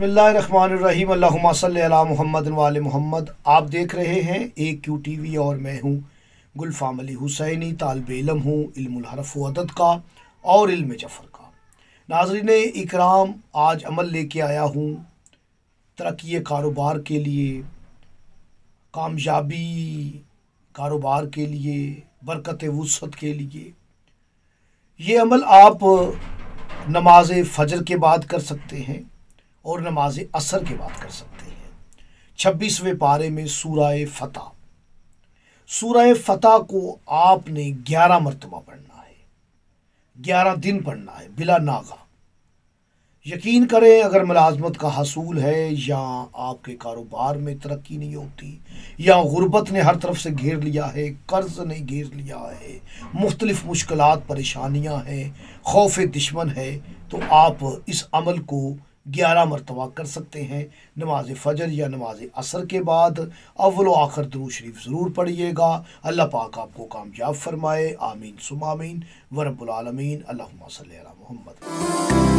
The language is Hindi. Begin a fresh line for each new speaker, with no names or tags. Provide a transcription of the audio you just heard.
बसमीम अल्लाम महमद वाल मोहम्मद आप देख रहे हैं ए क्यू टी वी और मैं हूँ गुलफाम अली हुसैनी तालब इलम हूँ इल्मरफ अदद का और इल्म जफ़र का नाजरीन इकराम आज अमल लेके आया हूँ तरक्की कारोबार के लिए कामयाबी कारोबार के लिए बरकत वसत के लिए ये अमल आप नमाज फ़जर के बाद कर सकते हैं और नमाज असर की बात कर सकते हैं छब्बीसवें पारे में सूरह फ़तह सूरह फ़तह को आपने ग्यारह मरतबा पढ़ना है ग्यारह दिन पढ़ना है बिला नागा यकीन करें अगर मुलाजमत का हसूल है या आपके कारोबार में तरक्की नहीं होती या गुर्बत ने हर तरफ से घेर लिया है कर्ज ने घेर लिया है मुख्तलिफ मुश्किल परेशानियाँ हैं खौफ दुश्मन है तो आप इस अमल को ग्यारह मरतबा कर सकते हैं नमाज फ़जर या नमाज असर के बाद अव्वल आखिर दरू शरीफ ज़रूर पढ़िएगा अल्लाह पाक आपको कामयाब फरमाए आमीन सुमामीन वरबालमीन अल्लाम मोहम्मद